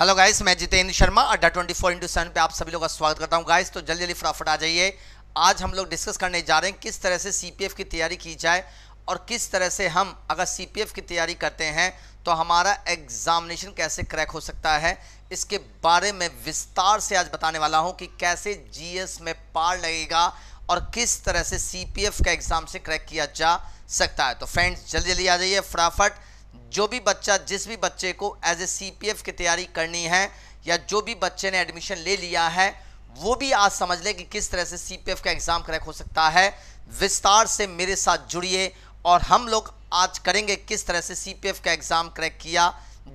hello guys मैं जितेंद्र शर्मा अड्डा twenty four into seven पर आप सभी लोग का स्वागत करता हूं गाइस तो जल्दी जल्दी फटाफट आ जाइए आज हम लोग डिस्कस करने जा रहे हैं किस तरह से सीपीएफ की तैयारी की जाए और किस तरह से हम अगर सीपीएफ की तैयारी करते हैं तो हमारा एग्जामिनेशन कैसे क्रैक हो सकता है इसके बारे में विस्तार से आज बताने वाला हूँ कि कैसे जी में पार लगेगा और किस तरह से सी का एग्ज़ाम से क्रैक किया जा सकता है तो फ्रेंड्स जल्दी जल्दी आ जाइए फटाफट जो भी बच्चा जिस भी बच्चे को एज ए सी की तैयारी करनी है या जो भी बच्चे ने एडमिशन ले लिया है वो भी आज समझ लें कि किस तरह से सी का एग्ज़ाम क्रैक हो सकता है विस्तार से मेरे साथ जुड़िए और हम लोग आज करेंगे किस तरह से सी का एग्ज़ाम क्रैक किया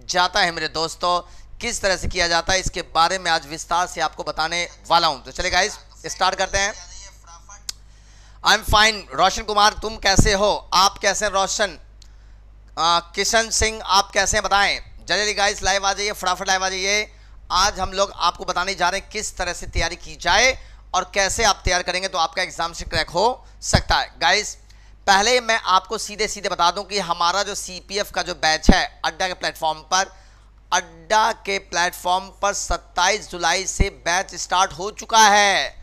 जाता है मेरे दोस्तों किस तरह से किया जाता है इसके बारे में आज विस्तार से आपको बताने वाला हूं तो चले गाइस स्टार्ट करते हैं I am fine Roshan Kumar तुम कैसे हो आप कैसे रोशन किशन सिंह आप कैसे हैं बताएं जल्दी गाइस लाइव आ जाइए फटाफट लाइव आ जाइए आज हम लोग आपको बताने जा रहे हैं किस तरह से तैयारी की जाए और कैसे आप तैयार करेंगे तो आपका एग्जाम से क्रैक हो सकता है गाइस पहले मैं आपको सीधे सीधे बता दूं कि हमारा जो सी का जो बैच है अड्डा के प्लेटफॉर्म पर अड्डा के प्लेटफॉर्म पर 27 जुलाई से बैच स्टार्ट हो चुका है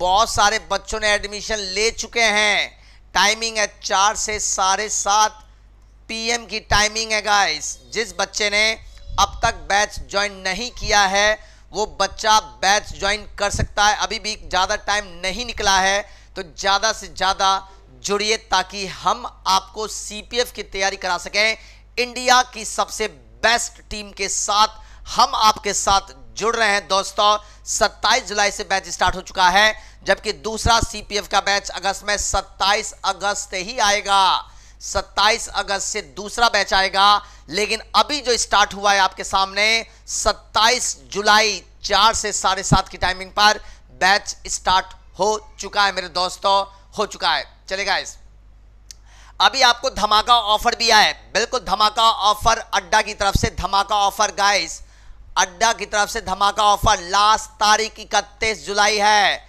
बहुत सारे बच्चों ने एडमिशन ले चुके हैं टाइमिंग है चार से साढ़े सात पीएम की टाइमिंग है गाइस जिस बच्चे ने अब तक बैच ज्वाइन नहीं किया है वो बच्चा बैच ज्वाइन कर सकता है अभी भी ज़्यादा टाइम नहीं निकला है तो ज़्यादा से ज़्यादा जुड़िए ताकि हम आपको सी की तैयारी करा सकें इंडिया की सबसे बेस्ट टीम के साथ हम आपके साथ जुड़ रहे हैं दोस्तों 27 जुलाई से बैच स्टार्ट हो चुका है जबकि दूसरा सीपीएफ का बैच अगस्त में 27 अगस्त ही आएगा 27 अगस्त से दूसरा बैच आएगा लेकिन अभी जो स्टार्ट हुआ है आपके सामने 27 जुलाई चार से साढ़े सात की टाइमिंग पर बैच स्टार्ट हो चुका है मेरे दोस्तों हो चुका है चलेगा इस अभी आपको धमाका ऑफर भी आया है बिल्कुल धमाका ऑफर अड्डा की तरफ से धमाका ऑफर गाइस अड्डा की तरफ से धमाका ऑफर लास्ट तारीख इकतीस जुलाई है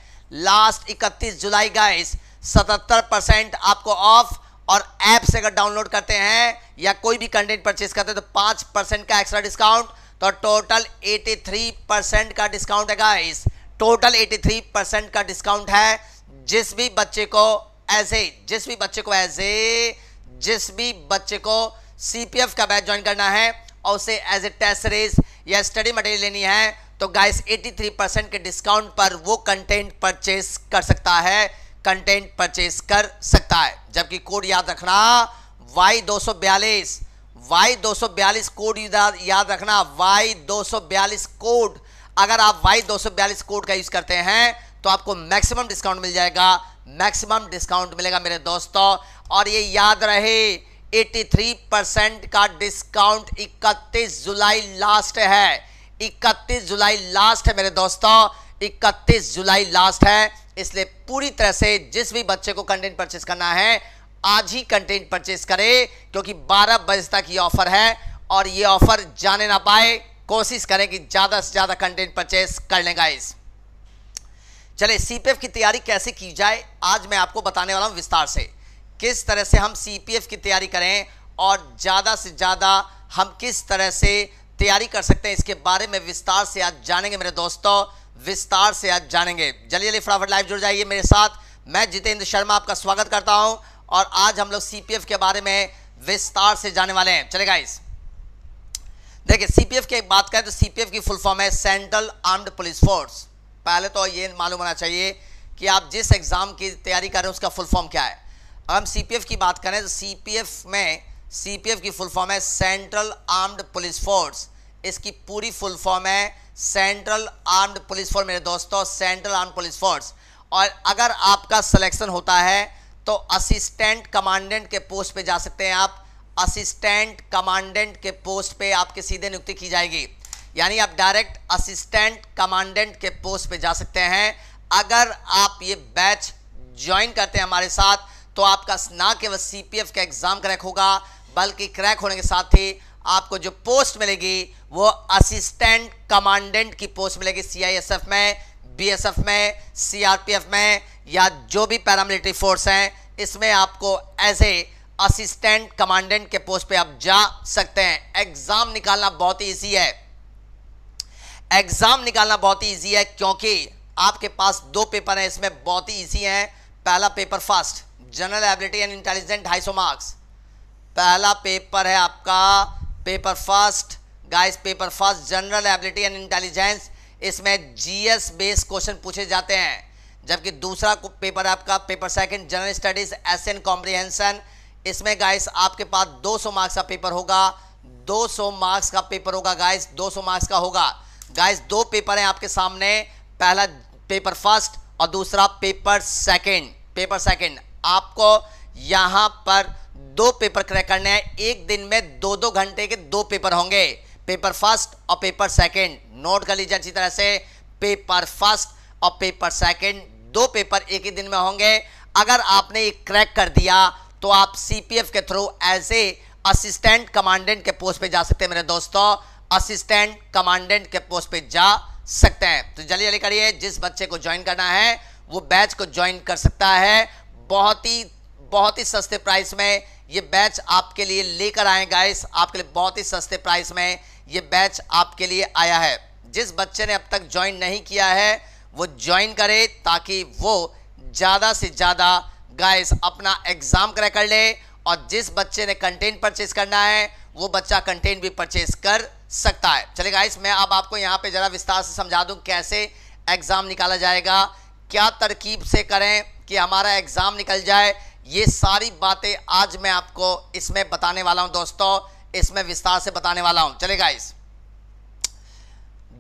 लास्ट इकतीस जुलाई गाइस सतहत्तर परसेंट आपको ऑफ और ऐप से अगर डाउनलोड करते हैं या कोई भी कंटेंट परचेज करते हैं तो पांच परसेंट का एक्स्ट्रा डिस्काउंट तो टोटल एटी थ्री परसेंट का डिस्काउंट है guys total eighty three percent का डिस्काउंट है जिस भी बच्चे को एज ए जिस भी बच्चे को एज ए जिस भी बच्चे को एफ का बैच ज्वाइन करना है और उसे एज ए टेस्ट सीरीज या स्टडी मटेरियल लेनी है तो गाइस 83 परसेंट के डिस्काउंट पर वो कंटेंट परचेज कर सकता है कंटेंट परचेज कर सकता है जबकि कोड याद रखना वाई दो सौ बयालीस वाई दो सौ बयालीस कोड याद रखना वाई दो सौ बयालीस कोड अगर आप वाई दो सौ बयालीस कोड का यूज करते हैं तो आपको मैक्सिमम डिस्काउंट मिल जाएगा मैक्सिमम डिस्काउंट मिलेगा मेरे दोस्तों और ये याद रहे 83 परसेंट का डिस्काउंट 31 जुलाई लास्ट है 31 जुलाई लास्ट है मेरे दोस्तों 31 जुलाई लास्ट है इसलिए पूरी तरह से जिस भी बच्चे को कंटेंट परचेस करना है आज ही कंटेंट परचेस करे क्योंकि 12 बजे तक ये ऑफर है और ये ऑफर जाने ना पाए कोशिश करें कि ज़्यादा से ज़्यादा कंटेंट परचेस कर लें गाइस चले सीपीएफ की तैयारी कैसे की जाए आज मैं आपको बताने वाला हूं विस्तार से किस तरह से हम सीपीएफ की तैयारी करें और ज़्यादा से ज़्यादा हम किस तरह से तैयारी कर सकते हैं इसके बारे में विस्तार से आज जानेंगे मेरे दोस्तों विस्तार से आज जानेंगे जल्दी जल्दी फटाफट लाइव जुड़ जाइए मेरे साथ मैं जितेंद्र शर्मा आपका स्वागत करता हूं और आज हम लोग सीपीएफ के बारे में विस्तार से जाने वाले हैं चले गाइस देखिए सीपीएफ की बात करें तो सीपीएफ की फुल फॉर्म है सेंट्रल आर्म्ड पुलिस फोर्स पहले तो ये मालूम होना चाहिए कि आप जिस एग्ज़ाम की तैयारी कर रहे हैं उसका फुल फॉर्म क्या है अगर हम सी की बात करें तो सी में सी की फुल फॉर्म है सेंट्रल आर्म्ड पुलिस फोर्स इसकी पूरी फुल फॉर्म है सेंट्रल आर्म्ड पुलिस फोर्स मेरे दोस्तों सेंट्रल आर्म्ड पुलिस फोर्स और अगर आपका सिलेक्शन होता है तो असिस्टेंट कमांडेंट के पोस्ट पे जा सकते हैं आप असिस्टेंट कमांडेंट के पोस्ट पे आपकी सीधे नियुक्ति की जाएगी यानी आप डायरेक्ट असिस्टेंट कमांडेंट के पोस्ट पे जा सकते हैं अगर आप ये बैच ज्वाइन करते हैं हमारे साथ तो आपका ना केवल सीपीएफ का एग्जाम क्रैक होगा बल्कि क्रैक होने के साथ ही आपको जो पोस्ट मिलेगी वो असिस्टेंट कमांडेंट की पोस्ट मिलेगी सीआईएसएफ में बीएसएफ में सीआरपीएफ में या जो भी पैरामिलिट्री फोर्स हैं इसमें आपको एज ए असिस्टेंट कमांडेंट के पोस्ट पे आप जा सकते हैं एग्जाम निकालना बहुत ही ईजी है एग्जाम निकालना बहुत ही ईजी है क्योंकि आपके पास दो पेपर हैं इसमें बहुत ही ईजी हैं पहला paper first general ability and intelligent ढाई मार्क्स पहला पेपर है आपका paper first guys paper first general ability and intelligence इसमें जीएस बेस क्वेश्चन पूछे जाते हैं जबकि दूसरा पेपर आपका paper second general studies essay and comprehension इसमें गाइस आपके पास 200 मार्क्स का पेपर होगा 200 मार्क्स का पेपर होगा गाइस 200 मार्क्स का होगा गाइस दो पेपर हैं आपके सामने पहला पेपर फर्स्ट और दूसरा पेपर सेकंड पेपर सेकंड आपको यहाँ पर दो पेपर क्रैक करने हैं एक दिन में दो दो घंटे के दो पेपर होंगे पेपर फर्स्ट और पेपर सेकंड नोट कर लीजिए अच्छी तरह से पेपर फर्स्ट और पेपर सेकंड दो पेपर एक ही दिन में होंगे अगर आपने ये क्रैक कर दिया तो आप सीपीएफ के through as a assistant commandant के पोस्ट पे जा सकते हैं मेरे दोस्तों असिस्टेंट कमांडेंट के पोस्ट पे जा सकते हैं तो जल्दी जल्दी करिए जिस बच्चे को ज्वाइन करना है वो बैच को ज्वाइन कर सकता है बहुत ही बहुत ही सस्ते प्राइस में ये बैच आपके लिए लेकर आए गाइस आपके लिए बहुत ही सस्ते प्राइस में ये बैच आपके लिए आया है जिस बच्चे ने अब तक ज्वाइन नहीं किया है वो ज्वाइन करे ताकि वो ज़्यादा से ज़्यादा गाइस अपना एग्ज़ाम क्रैक कर ले और जिस बच्चे ने कंटेंट परचेज करना है वो बच्चा कंटेंट भी परचेज कर सकता है चले गाइस मैं अब आपको यहाँ पे ज़रा विस्तार से समझा दूँ कैसे एग्ज़ाम निकाला जाएगा क्या तरकीब से करें कि हमारा एग्ज़ाम निकल जाए ये सारी बातें आज मैं आपको इसमें बताने वाला हूं दोस्तों इसमें विस्तार से बताने वाला हूं चले गाइस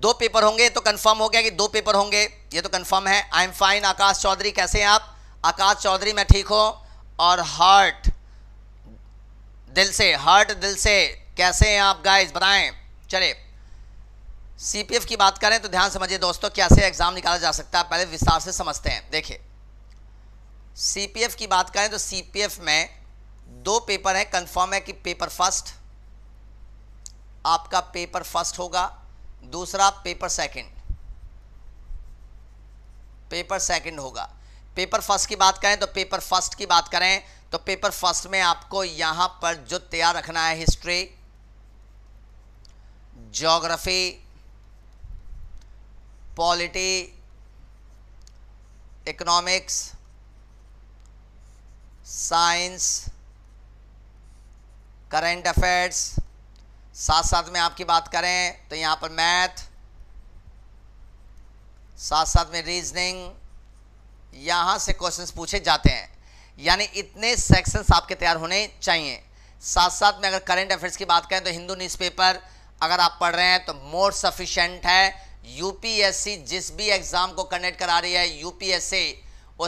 दो पेपर होंगे तो कंफर्म हो गया कि दो पेपर होंगे ये तो कंफर्म है I am fine Akash Chaudhary कैसे हैं आप आकाश चौधरी मैं ठीक हूं और हार्ट दिल से हार्ट दिल से कैसे हैं आप गाइस बताएं चले सी की बात करें तो ध्यान समझिए दोस्तों कैसे एग्जाम निकाला जा सकता है पहले विस्तार से समझते हैं देखिए सीपीएफ की बात करें तो सीपीएफ में दो पेपर हैं कंफर्म है कि पेपर फर्स्ट आपका पेपर फर्स्ट होगा दूसरा पेपर सेकंड पेपर सेकंड होगा पेपर फर्स्ट की बात करें तो पेपर फर्स्ट की बात करें तो पेपर फर्स्ट में आपको यहां पर जो तैयार रखना है history geography polity economics science current affairs साथ साथ में आपकी बात करें तो यहाँ पर मैथ साथ साथ में रीजनिंग यहाँ से क्वेश्चंस पूछे जाते हैं यानी इतने सेक्शंस आपके तैयार होने चाहिए साथ साथ में अगर करंट अफेयर्स की बात करें तो हिंदू न्यूज़पेपर अगर आप पढ़ रहे हैं तो मोर सफिशेंट है यूपीएससी जिस भी एग्ज़ाम को कंडक्ट करा रही है यूपीएससी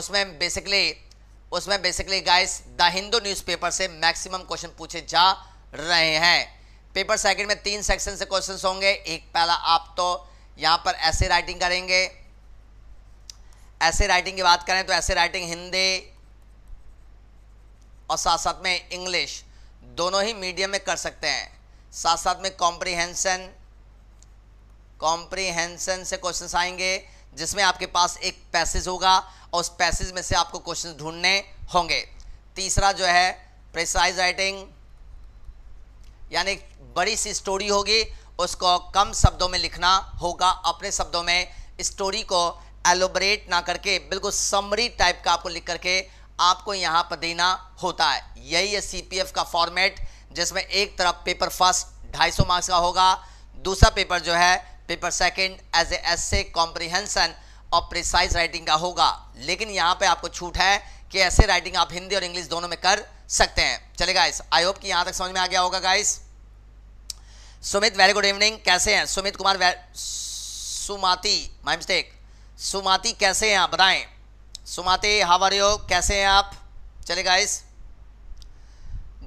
उसमें बेसिकली उसमें basically guys the Hindu newspaper से मैक्सिमम क्वेश्चन पूछे जा रहे हैं पेपर सेकंड में तीन सेक्शन से क्वेश्चंस होंगे एक पहला आप तो यहाँ पर ऐसे राइटिंग करेंगे ऐसे राइटिंग की बात करें तो ऐसे राइटिंग हिंदी और साथ साथ में इंग्लिश दोनों ही मीडियम में कर सकते हैं साथ साथ में कॉम्प्रीहेंसन कॉम्प्रीहेंसन से क्वेश्चन आएंगे जिसमें आपके पास एक पैसेज होगा और उस पैसेज में से आपको क्वेश्चन ढूंढने होंगे तीसरा जो है प्रिसाइज राइटिंग यानी बड़ी सी स्टोरी होगी उसको कम शब्दों में लिखना होगा अपने शब्दों में स्टोरी को एलोबरेट ना करके बिल्कुल समरी टाइप का आपको लिख करके आपको यहाँ पर देना होता है यही है सी का फॉर्मेट जिसमें एक तरफ पेपर फर्स्ट 250 मार्क्स का होगा दूसरा पेपर जो है paper second as a essay comprehension और प्रिसाइज राइटिंग का होगा लेकिन यहाँ पे आपको छूट है कि ऐसे राइटिंग आप हिंदी और इंग्लिश दोनों में कर सकते हैं चले गाइस आई होप कि यहाँ तक समझ में आ गया होगा guys Sumit very good evening कैसे हैं सुमित कुमार सुमाती माई मिस्टेक सुमाती कैसे हैं आप बताएं सुमाती हावर यू कैसे हैं आप चले गाइस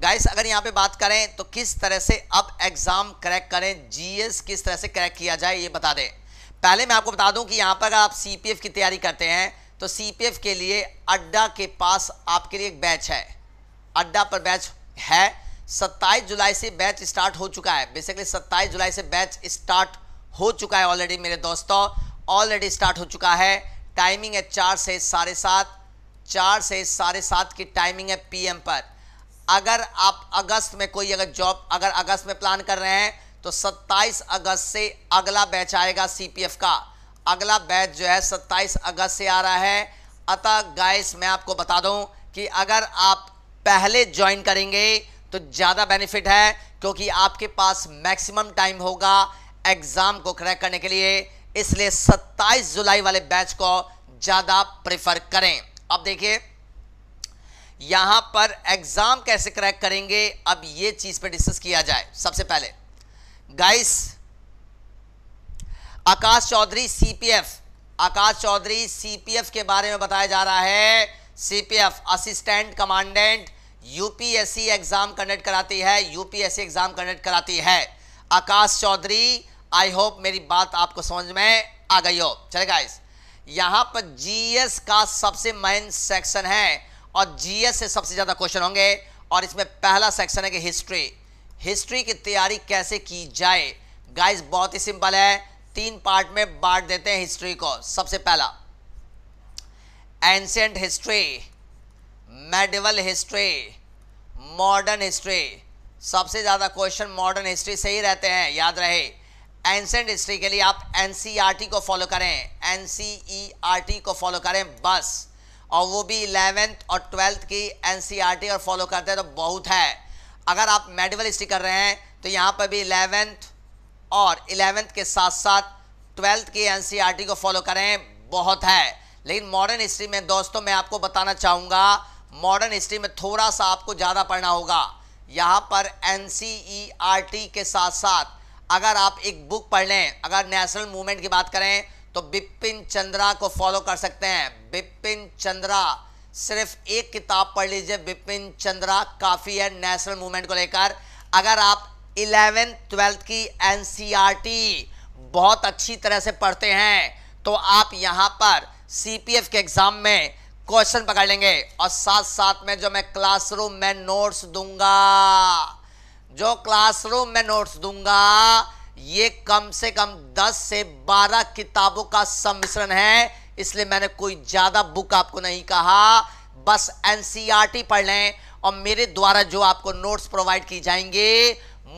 गाइस अगर यहाँ पे बात करें तो किस तरह से अब एग्ज़ाम क्रैक करें जीएस किस तरह से क्रैक किया जाए ये बता दें पहले मैं आपको बता दूं कि यहाँ पर अगर आप सीपीएफ की तैयारी करते हैं तो सीपीएफ के लिए अड्डा के पास आपके लिए एक बैच है अड्डा पर बैच है 27 जुलाई से बैच स्टार्ट हो चुका है बेसिकली सत्ताईस जुलाई से बैच स्टार्ट हो चुका है ऑलरेडी मेरे दोस्तों ऑलरेडी स्टार्ट हो चुका है टाइमिंग है चार से साढ़े सात चार से साढ़े सात की टाइमिंग है पीएम पर अगर आप अगस्त में कोई अगर जॉब अगर अगस्त में प्लान कर रहे हैं तो 27 अगस्त से अगला बैच आएगा सीपीएफ का अगला बैच जो है 27 अगस्त से आ रहा है अतः गाइस मैं आपको बता दूं कि अगर आप पहले ज्वाइन करेंगे तो ज़्यादा बेनिफिट है क्योंकि आपके पास मैक्सिमम टाइम होगा एग्ज़ाम को क्रैक करने के लिए इसलिए 27 जुलाई वाले बैच को ज़्यादा प्रेफर करें अब देखिए यहां पर एग्जाम कैसे क्रैक करेंगे अब ये चीज पर डिस्कस किया जाए सबसे पहले guys Akash Chaudhary CPF Akash Chaudhary CPF के बारे में बताया जा रहा है CPF assistant commandant UPSC exam conduct कराती है यूपीएससी एग्जाम कंडक्ट कराती है आकाश चौधरी आई होप मेरी बात आपको समझ में आ गई हो चले गाइस यहां पर जीएस का सबसे मेन सेक्शन है और जीएस से सबसे ज़्यादा क्वेश्चन होंगे और इसमें पहला सेक्शन है कि हिस्ट्री हिस्ट्री की तैयारी कैसे की जाए गाइस बहुत ही सिंपल है तीन पार्ट में बांट देते हैं हिस्ट्री को सबसे पहला ancient history medieval history modern history सबसे ज़्यादा क्वेश्चन मॉडर्न हिस्ट्री से ही रहते हैं याद रहे एंशेंट हिस्ट्री के लिए आप एन e को फॉलो करें एन e को फॉलो करें बस और वो भी इलेवेंथ और ट्वेल्थ की एनसीईआरटी e और फॉलो करते हैं तो बहुत है अगर आप मेडिकल हिस्ट्री कर रहे हैं तो यहाँ पर भी इलेवेंथ और इलेवेंथ के साथ साथ ट्वेल्थ की एनसीईआरटी e को फॉलो करें बहुत है लेकिन मॉडर्न हिस्ट्री में दोस्तों मैं आपको बताना चाहूँगा मॉडर्न हिस्ट्री में थोड़ा सा आपको ज़्यादा पढ़ना होगा यहाँ पर एन e के साथ साथ अगर आप एक बुक पढ़ लें अगर नेशनल मूवमेंट की बात करें तो बिपिन चंद्रा को फॉलो कर सकते हैं बिपिन चंद्रा सिर्फ एक किताब पढ़ लीजिए बिपिन चंद्रा काफ़ी है नेशनल मूवमेंट को लेकर अगर आप इलेवेंथ ट्वेल्थ की एनसीईआरटी e बहुत अच्छी तरह से पढ़ते हैं तो आप यहां पर सीपीएफ के एग्ज़ाम में क्वेश्चन पकड़ लेंगे और साथ साथ में जो मैं क्लासरूम में नोट्स दूंगा जो क्लासरूम में नोट्स दूंगा ये कम से कम 10 से 12 किताबों का सम्मिश्रण है इसलिए मैंने कोई ज़्यादा बुक आपको नहीं कहा बस एनसीईआरटी पढ़ लें और मेरे द्वारा जो आपको नोट्स प्रोवाइड की जाएंगे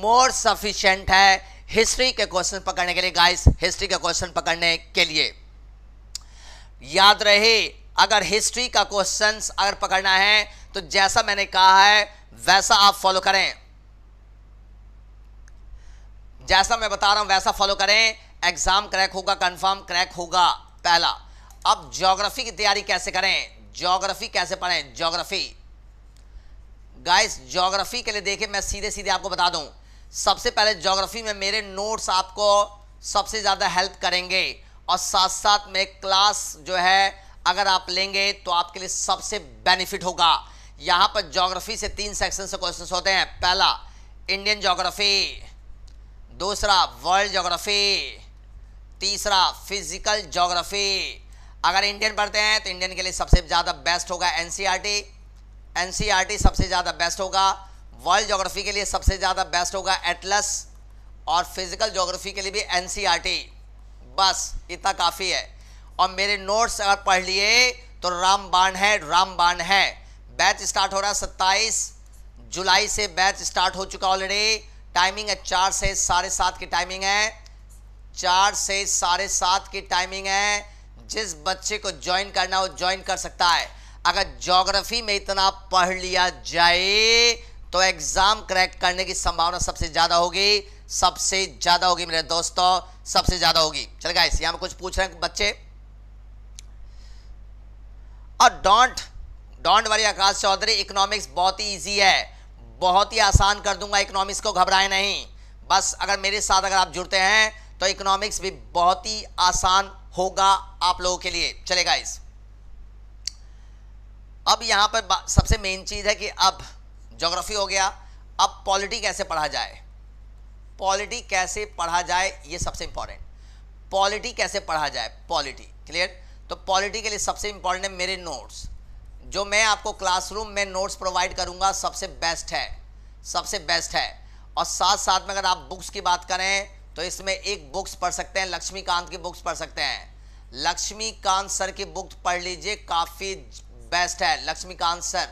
मोर सफिशेंट है हिस्ट्री के क्वेश्चन पकड़ने के लिए गाइस हिस्ट्री के क्वेश्चन पकड़ने के लिए याद रहे अगर हिस्ट्री का क्वेश्चन अगर पकड़ना है तो जैसा मैंने कहा है वैसा आप फॉलो करें जैसा मैं बता रहा हूं वैसा फॉलो करें एग्जाम क्रैक होगा कंफर्म क्रैक होगा पहला अब ज्योग्राफी की तैयारी कैसे करें ज्योग्राफी कैसे पढ़ें ज्योग्राफी गाइस ज्योग्राफी के लिए देखें मैं सीधे सीधे आपको बता दूं सबसे पहले ज्योग्राफी में मेरे नोट्स आपको सबसे ज़्यादा हेल्प करेंगे और साथ साथ में क्लास जो है अगर आप लेंगे तो आपके लिए सबसे बेनिफिट होगा यहाँ पर ज्योग्राफी से तीन सेक्शन से क्वेश्चन होते हैं पहला इंडियन ज्योग्राफी दूसरा वर्ल्ड जोग्राफी तीसरा फिजिकल जोग्राफी अगर इंडियन पढ़ते हैं तो इंडियन के लिए सबसे ज़्यादा बेस्ट होगा एन एनसीईआरटी e e सबसे ज़्यादा बेस्ट होगा वर्ल्ड जोग्राफी के लिए सबसे ज़्यादा बेस्ट होगा एटलस और फिजिकल जोग्राफी के लिए भी एन e बस इतना काफ़ी है और मेरे नोट्स अगर पढ़ लिए तो रामबाण है रामबाण है बैच स्टार्ट हो रहा है सत्ताईस जुलाई से बैच स्टार्ट हो चुका ऑलरेडी टाइमिंग है चार से साढ़े सात की टाइमिंग है चार से साढ़े सात की टाइमिंग है जिस बच्चे को ज्वाइन करना हो ज्वाइन कर सकता है अगर जोग्राफी में इतना पढ़ लिया जाए तो एग्ज़ाम क्रैक करने की संभावना सबसे ज़्यादा होगी सबसे ज़्यादा होगी मेरे दोस्तों सबसे ज़्यादा होगी चल इस यहां पे कुछ पूछ रहे हैं बच्चे और don't don't worry Akash Chaudhary economics बहुत ही ईजी है बहुत ही आसान कर दूंगा इकोनॉमिक्स को घबराए नहीं बस अगर मेरे साथ अगर आप जुड़ते हैं तो इकोनॉमिक्स भी बहुत ही आसान होगा आप लोगों के लिए चलेगा इस अब यहाँ पर सबसे मेन चीज़ है कि अब जोग्राफी हो गया अब पॉलिटी कैसे पढ़ा जाए पॉलिटी कैसे पढ़ा जाए ये सबसे इंपॉर्टेंट पॉलिटी कैसे पढ़ा जाए पॉलिटी क्लियर तो पॉलिटी के लिए सबसे इंपॉर्टेंट है मेरे नोट्स जो मैं आपको क्लासरूम में नोट्स प्रोवाइड करूंगा सबसे बेस्ट है सबसे बेस्ट है और साथ साथ में अगर आप बुक्स की बात करें तो इसमें एक बुक्स पढ़ सकते हैं लक्ष्मीकांत की बुक्स पढ़ सकते हैं लक्ष्मीकांत सर की बुक पढ़ लीजिए काफ़ी बेस्ट है लक्ष्मीकांत सर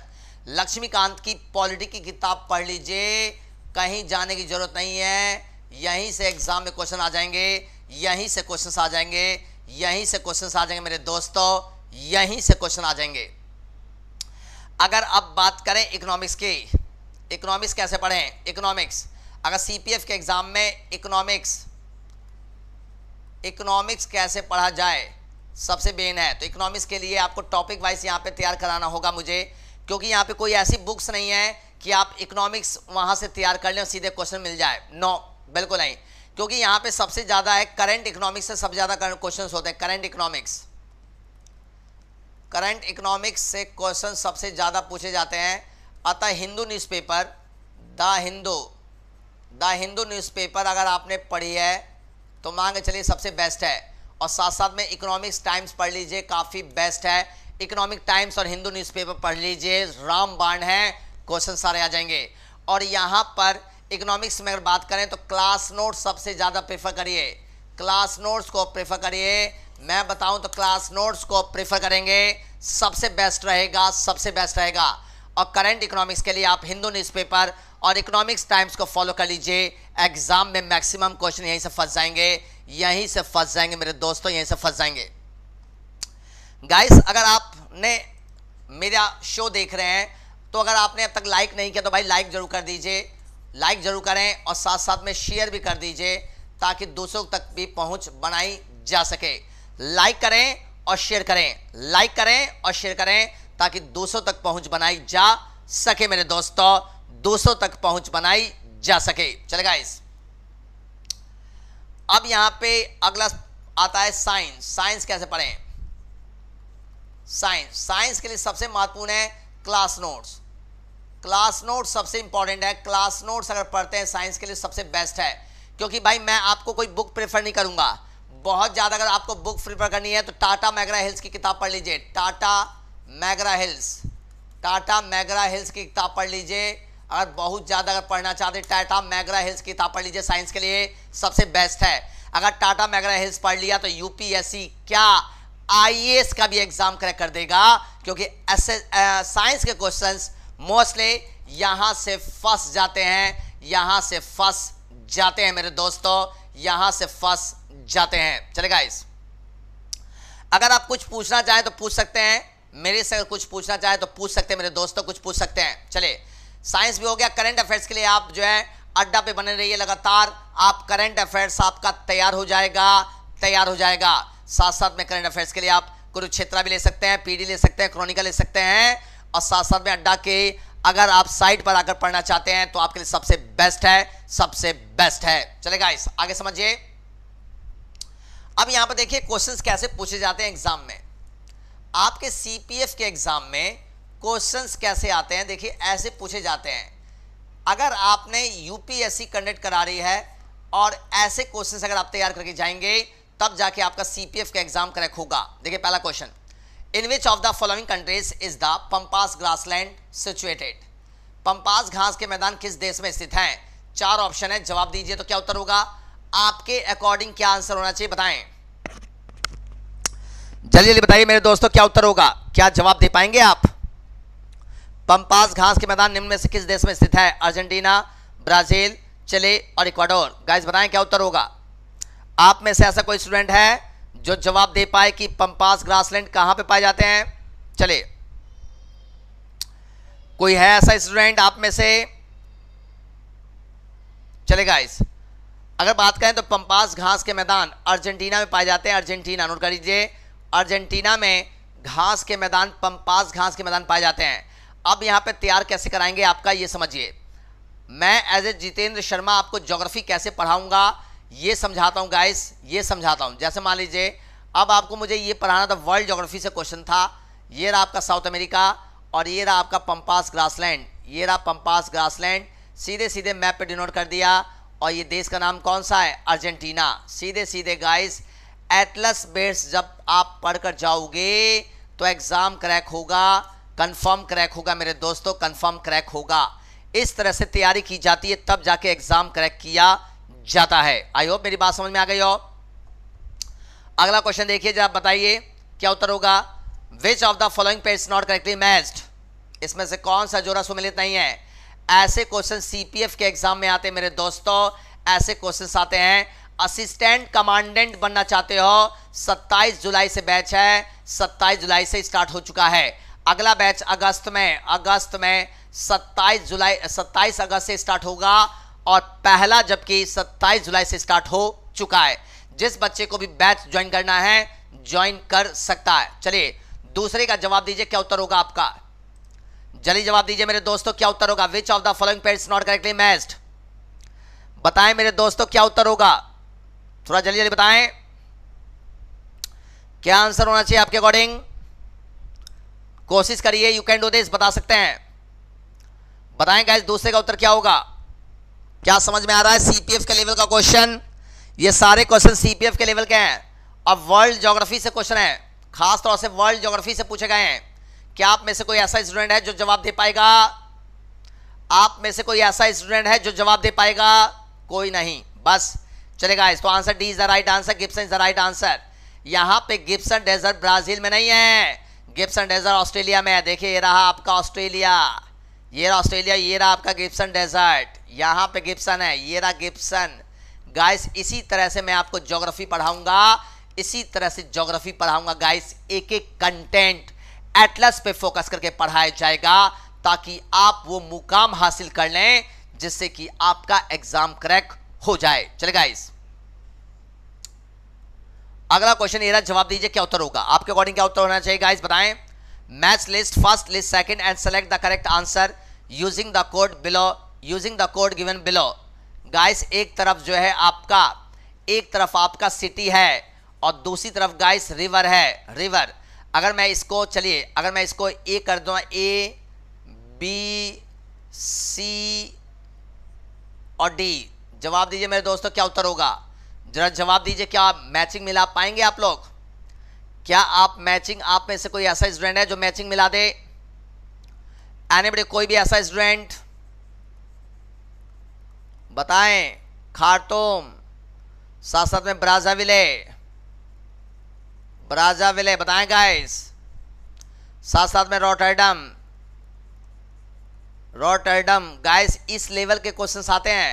लक्ष्मीकांत की पॉलिटी की किताब पढ़ लीजिए कहीं जाने की ज़रूरत नहीं है यहीं से एग्ज़ाम में क्वेश्चन आ जाएंगे यहीं से क्वेश्चन आ जाएंगे यहीं से क्वेश्चन आ जाएंगे मेरे दोस्तों यहीं से क्वेश्चन आ जाएंगे अगर अब बात करें इकोनॉमिक्स की इकोनॉमिक्स कैसे पढ़ें इकोनॉमिक्स अगर सीपीएफ के एग्ज़ाम में इकोनॉमिक्स इकोनॉमिक्स कैसे पढ़ा जाए सबसे मेन है तो इकोनॉमिक्स के लिए आपको टॉपिक वाइज यहाँ पे तैयार कराना होगा मुझे क्योंकि यहाँ पे कोई ऐसी बुक्स नहीं है कि आप इकोनॉमिक्स वहाँ से तैयार कर लें और सीधे क्वेश्चन मिल जाए नो बिल्कुल नहीं क्योंकि यहाँ पे सबसे ज़्यादा है करंट इकोनॉमिक्स से सबसे ज़्यादा क्वेश्चन होते हैं करंट इकोनॉमिक्स करंट इकोनॉमिक्स से क्वेश्चन सबसे ज़्यादा पूछे जाते हैं अतः Hindu newspaper the Hindu the Hindu newspaper अगर आपने पढ़ी है तो मांग चलिए सबसे बेस्ट है और साथ साथ में इकोनॉमिक्स टाइम्स पढ़ लीजिए काफ़ी बेस्ट है इकोनॉमिक टाइम्स और हिंदू न्यूज़पेपर पढ़ लीजिए राम बाण है क्वेश्चन सारे आ जाएंगे और यहाँ पर इकोनॉमिक्स में अगर बात करें तो क्लास नोट्स सबसे ज़्यादा प्रेफर करिए क्लास नोट्स को प्रेफर करिए मैं बताऊं तो क्लास नोट्स को प्रेफर करेंगे सबसे बेस्ट रहेगा सबसे बेस्ट रहेगा और करंट इकोनॉमिक्स के लिए आप हिंदू न्यूज़पेपर और इकोनॉमिक्स टाइम्स को फॉलो कर लीजिए एग्जाम में मैक्सिमम क्वेश्चन यहीं से फंस जाएंगे यहीं से फंस जाएंगे मेरे दोस्तों यहीं से फंस जाएंगे गाइस अगर आपने मेरा शो देख रहे हैं तो अगर आपने अब तक लाइक नहीं किया तो भाई लाइक ज़रूर कर दीजिए लाइक ज़रूर करें और साथ साथ में शेयर भी कर दीजिए ताकि दूसरों तक भी पहुँच बनाई जा सके लाइक करें और शेयर करें लाइक करें और शेयर करें ताकि 200 तक पहुंच बनाई जा सके मेरे दोस्तों 200 तक पहुंच बनाई जा सके चलेगा इस अब यहां पे अगला आता है साइंस साइंस कैसे पढ़ें साइंस साइंस के लिए सबसे महत्वपूर्ण है क्लास नोट्स क्लास नोट सबसे इंपॉर्टेंट है क्लास नोट्स अगर पढ़ते हैं साइंस के लिए सबसे बेस्ट है क्योंकि भाई मैं आपको कोई बुक प्रेफर नहीं करूंगा बहुत ज़्यादा अगर आपको बुक प्रिफर करनी है तो टाटा मैगरा हिल्स की किताब पढ़ लीजिए Tata McGraw Hills Tata McGraw Hills की किताब पढ़ लीजिए अगर बहुत ज़्यादा अगर पढ़ना चाहते हैं टाटा मैगरा हिल्स की किताब पढ़ लीजिए साइंस के लिए सबसे बेस्ट है अगर टाटा मैगरा हिल्स पढ़ लिया तो यूपीएससी क्या आई का भी एग्जाम क्रैक कर देगा क्योंकि साइंस के क्वेश्चन मोस्टली यहाँ से फंस जाते हैं यहाँ से फंस जाते हैं मेरे दोस्तों यहाँ से फंस जाते हैं चले गाइस अगर आप कुछ पूछना चाहें तो पूछ सकते हैं मेरे से कुछ पूछना चाहें तो पूछ सकते हैं मेरे दोस्तों कुछ पूछ सकते हैं चले साइंस भी हो गया करंट अफेयर्स के लिए आप जो है अड्डा पे बने रहिए लगातार आप करंट अफेयर्स आपका तैयार हो जाएगा तैयार हो जाएगा साथ साथ में करंट अफेयर्स के लिए आप कुरुक्षेत्रा भी ले सकते हैं पीडी ले सकते हैं क्रोनिका ले सकते हैं और साथ साथ में अड्डा के अगर आप साइट पर आकर पढ़ना चाहते हैं तो आपके लिए सबसे बेस्ट है सबसे बेस्ट है चलेगा इस आगे समझिए अब यहां पर देखिए क्वेश्चंस कैसे पूछे जाते हैं एग्जाम में आपके सीपीएफ के एग्जाम में क्वेश्चंस कैसे आते हैं देखिए ऐसे पूछे जाते हैं अगर आपने यूपीएससी कंडक्ट करा रही है और ऐसे क्वेश्चन अगर आप तैयार करके जाएंगे तब जाके आपका सीपीएफ का एग्जाम करेक्ट होगा देखिए पहला question in which of the following countries is the pampas grassland situated pampas घास के मैदान किस देश में स्थित हैं चार ऑप्शन है जवाब दीजिए तो क्या उत्तर होगा आपके अकॉर्डिंग क्या आंसर होना चाहिए बताएं जल्दी जल्दी बताइए मेरे दोस्तों क्या उत्तर होगा क्या जवाब दे पाएंगे आप पंपास घास के मैदान निम्न में से किस देश में स्थित है अर्जेंटीना ब्राजील चिले और इक्वाडोर गाइस बताएं क्या उत्तर होगा आप में से ऐसा कोई स्टूडेंट है जो जवाब दे पाए कि पंपास ग्रासलैंड कहां पे पाए जाते हैं चले कोई है ऐसा स्टूडेंट आप में से चले गाइस अगर बात करें तो पम्पास घास के मैदान अर्जेंटीना में पाए जाते हैं अर्जेंटीना नोट कर लीजिए अर्जेंटीना में घास के मैदान पम्पास घास के मैदान पाए जाते हैं अब यहाँ पे तैयार कैसे कराएंगे आपका ये समझिए मैं एज ए जितेंद्र शर्मा आपको जोग्राफी कैसे पढ़ाऊँगा ये समझाता हूँ गाइस ये समझाता हूँ जैसे मान लीजिए अब आपको मुझे ये पढ़ाना था वर्ल्ड जोग्राफी से क्वेश्चन था ये रहा आपका साउथ अमेरिका और ये रहा आपका पंपास ग्रासलैंड ये रहा पम्पास ग्रासलैंड सीधे सीधे मैप पे डिनोट कर दिया और ये देश का नाम कौन सा है अर्जेंटीना सीधे सीधे गाइस एटलस बेस जब आप पढ़कर जाओगे तो एग्ज़ाम क्रैक होगा कंफर्म क्रैक होगा मेरे दोस्तों कंफर्म क्रैक होगा इस तरह से तैयारी की जाती है तब जाके एग्ज़ाम क्रैक किया जाता है आई होप मेरी बात समझ में आ गई हो अगला क्वेश्चन देखिए जरा बताइए क्या उत्तर होगा which of the following pairs not correctly match इसमें से कौन सा जोरा सुमिलित नहीं है ऐसे क्वेश्चन सीपीएफ के एग्जाम में आते हैं मेरे दोस्तों ऐसे क्वेश्चन आते हैं असिस्टेंट कमांडेंट बनना चाहते हो 27 जुलाई से बैच है 27 जुलाई से स्टार्ट हो चुका है अगला बैच अगस्त में अगस्त में 27 जुलाई 27 अगस्त से स्टार्ट होगा और पहला जबकि 27 जुलाई से स्टार्ट हो चुका है जिस बच्चे को भी बैच ज्वाइन करना है ज्वाइन कर सकता है चलिए दूसरे का जवाब दीजिए क्या उत्तर होगा आपका जल्दी जवाब दीजिए मेरे दोस्तों क्या उत्तर होगा which of the following is not correctly matched बताएं मेरे दोस्तों क्या उत्तर होगा थोड़ा जल्दी जल्दी बताएं क्या आंसर होना चाहिए आपके अकॉर्डिंग कोशिश करिए यू कैन डू दिस बता सकते हैं बताएं गाइस दूसरे का उत्तर क्या होगा क्या समझ में आ रहा है सीपीएफ के लेवल का क्वेश्चन ये सारे क्वेश्चन सीपीएफ के लेवल के हैं अब वर्ल्ड जोग्राफी से क्वेश्चन है खास तौर से वर्ल्ड जोग्राफी से पूछे गए हैं क्या आप में से कोई ऐसा स्टूडेंट है जो जवाब दे पाएगा आप में से कोई ऐसा स्टूडेंट है जो जवाब दे पाएगा कोई नहीं बस चलेगा इस तो answer D is the right answer Gibson is the right answer यहां पे गिप्सन डेजर्ट ब्राजील में नहीं है गिप्सन डेजर्ट ऑस्ट्रेलिया में है देखिए ये रहा आपका ऑस्ट्रेलिया ये रहा ऑस्ट्रेलिया ये रहा आपका गिप्सन डेजर्ट यहां पे गिप्सन है ये रहा गिप्सन गाइस इसी तरह से मैं आपको ज्योग्राफी पढ़ाऊंगा इसी तरह से ज्योग्राफी पढ़ाऊंगा गाइस एक एक कंटेंट एटलस पे फोकस करके पढ़ाया जाएगा ताकि आप वो मुकाम हासिल कर लें जिससे कि आपका एग्जाम क्रैक हो जाए चलेगा इस अगला क्वेश्चन जवाब दीजिए क्या उत्तर होगा आपके अकॉर्डिंग क्या उत्तर होना चाहिए गाइस बताएं match list first list second and select the correct answer using the code below using the code given below guys एक तरफ जो है आपका एक तरफ आपका सिटी है और दूसरी तरफ गाइस रिवर है रिवर अगर मैं इसको चलिए अगर मैं इसको ए कर दूँ ए बी सी और डी जवाब दीजिए मेरे दोस्तों क्या उत्तर होगा जरा जवाब दीजिए क्या आप मैचिंग मिला पाएंगे आप लोग क्या आप मैचिंग आप में से कोई ऐसा स्टूडेंट है जो मैचिंग मिला दे बड़े कोई भी ऐसा स्टूडेंट बताएं खारतूम साथ साथ में ब्राजाविले प्राजा विले बताएं गाइस साथ साथ में रोटरडम रोटरडम गाइस इस लेवल के क्वेश्चंस आते हैं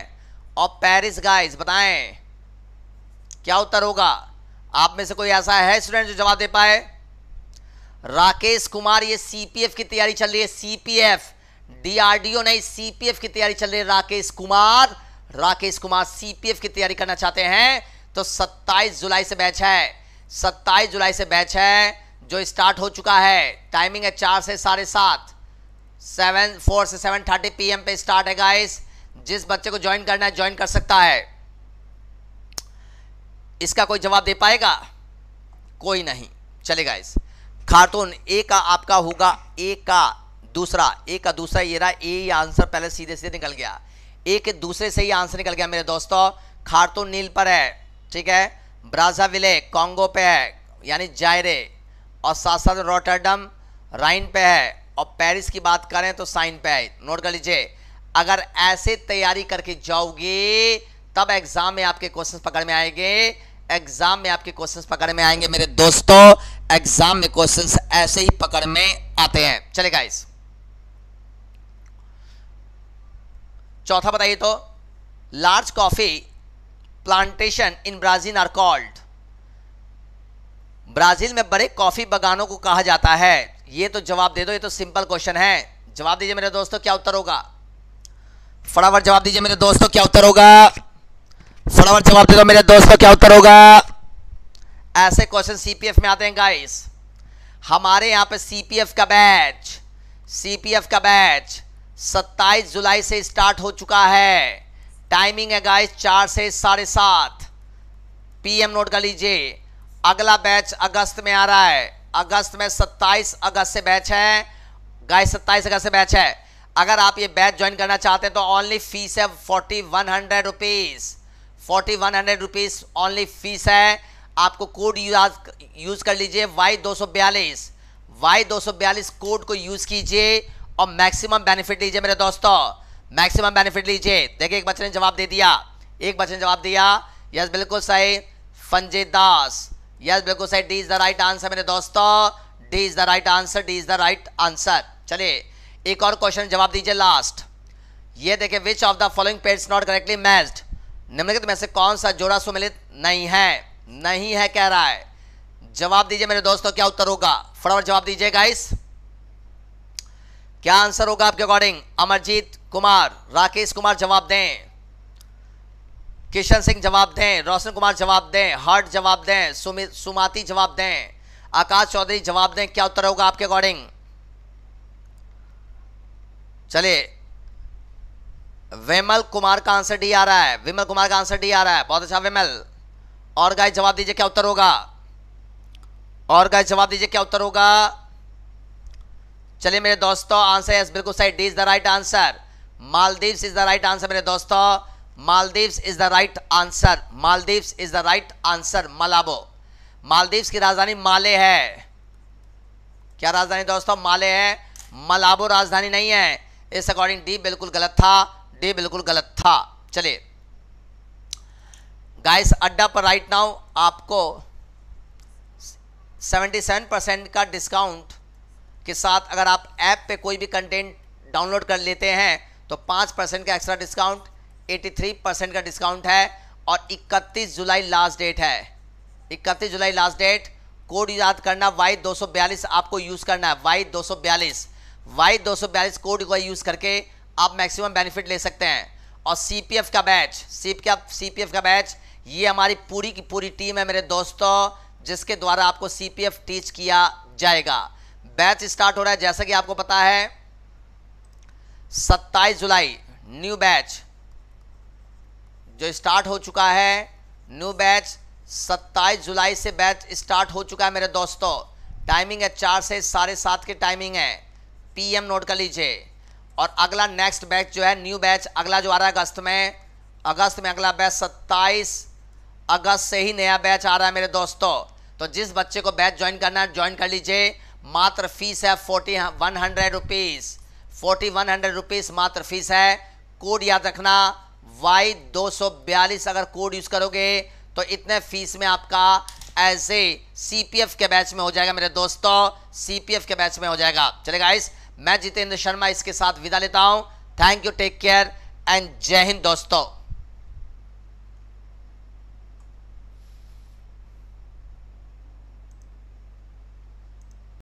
और पेरिस गाइस बताएं क्या उत्तर होगा आप में से कोई ऐसा है स्टूडेंट जो जवाब दे पाए राकेश कुमार ये सीपीएफ की तैयारी चल रही है सीपीएफ डीआरडीओ नहीं सीपीएफ की तैयारी चल रही है राकेश कुमार राकेश कुमार सीपीएफ की तैयारी करना चाहते हैं तो 27 जुलाई से बैच है सत्ताईस जुलाई से बैच है जो स्टार्ट हो चुका है टाइमिंग है चार से साढ़े सात सेवन फोर से सेवन थर्टी पी पे स्टार्ट है गाइस जिस बच्चे को ज्वाइन करना है ज्वाइन कर सकता है इसका कोई जवाब दे पाएगा कोई नहीं चले गाइस खातून ए का आपका होगा ए का दूसरा ए का दूसरा ये रहा ए आंसर पहले सीधे सीधे निकल गया ए के दूसरे से ही आंसर निकल गया मेरे दोस्तों खातून नील पर है ठीक है ब्राजाविले कॉन्गो पे है यानी जायरे और साथ साथ रोटरडम राइन पे है और पेरिस की बात करें तो साइन पे है नोट कर लीजिए अगर ऐसे तैयारी करके जाओगे तब एग्जाम में आपके क्वेश्चन पकड़ में आएंगे एग्जाम में आपके क्वेश्चंस पकड़ में आएंगे मेरे दोस्तों एग्जाम में क्वेश्चंस ऐसे ही पकड़ में आते हैं चले गाइस चौथा बताइए तो large coffee plantation in Brazil are called Brazil में बड़े कॉफी बगानों को कहा जाता है ये तो जवाब दे दो ये तो सिंपल क्वेश्चन है जवाब दीजिए मेरे दोस्तों क्या उत्तर होगा फटाफट जवाब दीजिए मेरे दोस्तों क्या उत्तर होगा फटाफट जवाब दे दो मेरे दोस्तों क्या उत्तर होगा ऐसे क्वेश्चन सीपीएफ में आते हैं गाइस हमारे यहां पे सीपीएफ का बैच सीपीएफ का बैच 27 जुलाई से स्टार्ट हो चुका है टाइमिंग है गाइस चार से साढ़े सात पीएम नोट कर लीजिए अगला बैच अगस्त में आ रहा है अगस्त में 27 अगस्त से बैच है गाइस 27 अगस्त से बैच है अगर आप ये बैच ज्वाइन करना चाहते हैं तो ओनली फीस है forty one hundred rupees forty one hundred rupees only fees है आपको कोड यूज यूज़ कर लीजिए वाई दो सौ बयालीस वाई दो सौ बयालीस कोड को यूज़ कीजिए और मैक्सिमम बेनिफिट लीजिए मेरे दोस्तों मैक्सिमम बेनिफिट लीजिए देखिए एक बच्चे ने जवाब दे दिया एक बच्चे ने जवाब दिया यस बिल्कुल सही फंजे दास यस बिल्कुल सही D is the right answer मेरे दोस्तों D is the right answer D is the right answer चलिए एक और क्वेश्चन जवाब दीजिए लास्ट ये देखिए विच ऑफ द फॉलोइंग पेड नॉट करेक्टली मैच्ड निम्नलिखित में से कौन सा जोड़ा सुमिलित नहीं है नहीं है कह रहा है जवाब दीजिए मेरे दोस्तों क्या उत्तर होगा फटाफट जवाब दीजिए गाइस क्या आंसर होगा आपके अकॉर्डिंग अमरजीत कुमार राकेश कुमार जवाब दें किशन सिंह जवाब दें रोशन कुमार जवाब दें हर्ट जवाब दें सुमाती जवाब दें आकाश चौधरी जवाब दें क्या उत्तर होगा आपके अकॉर्डिंग चलिए विमल कुमार का आंसर डी आ रहा है विमल कुमार का आंसर डी आ रहा है बहुत अच्छा विमल और गाय जवाब दीजिए क्या उत्तर होगा और गाय जवाब दीजिए क्या उत्तर होगा चलिए मेरे दोस्तों आंसर है बिल्कुल सही D is the right answer Maldives is the right answer मेरे दोस्तों Maldives is the right answer Maldives is the right answer Malabo Maldives की राजधानी माले है क्या राजधानी दोस्तों माले है मलाबो राजधानी नहीं है इस अकॉर्डिंग डी बिल्कुल गलत था डी बिल्कुल गलत था चलिए गाइस अड्डा पर राइट नाउ आपको 77 परसेंट का डिस्काउंट के साथ अगर आप ऐप पे कोई भी कंटेंट डाउनलोड कर लेते हैं तो पाँच परसेंट का extra discount eighty three percent का डिस्काउंट है और इकतीस जुलाई लास्ट डेट है इकतीस जुलाई लास्ट डेट कोड याद करना वाई बयालीस आपको यूज़ करना है वाई बयालीस वाई बयालीस कोड को यूज़ करके आप मैक्सिमम बेनिफिट ले सकते हैं और एफ का बैच सी एफ का बैच ये हमारी पूरी की पूरी टीम है मेरे दोस्तों जिसके द्वारा आपको एफ टीच किया जाएगा बैच स्टार्ट हो रहा है जैसा कि आपको पता है सत्ताईस जुलाई न्यू बैच जो स्टार्ट हो चुका है न्यू बैच सत्ताईस जुलाई से बैच स्टार्ट हो चुका है मेरे दोस्तों टाइमिंग है चार से साढ़े सात की टाइमिंग है पीएम नोट कर लीजिए और अगला नेक्स्ट बैच जो है न्यू बैच अगला जो आ रहा है अगस्त में अगस्त में अगला बैच सत्ताईस अगस्त से ही नया बैच आ रहा है मेरे दोस्तों तो जिस बच्चे को बैच ज्वाइन करना है ज्वाइन कर लीजिए मात्र फीस है forty one hundred rupees forty one hundred rupees मात्र फीस है कोड याद रखना वाई दो सौ बयालीस अगर कोड यूज़ करोगे तो इतने फीस में आपका एज ए सी पी एफ के बैच में हो जाएगा मेरे दोस्तों सी पी एफ के बैच में हो जाएगा चलेगा इस मैं जितेंद्र शर्मा इसके साथ विदा लेता हूँ thank you take care and जय हिंद दोस्तों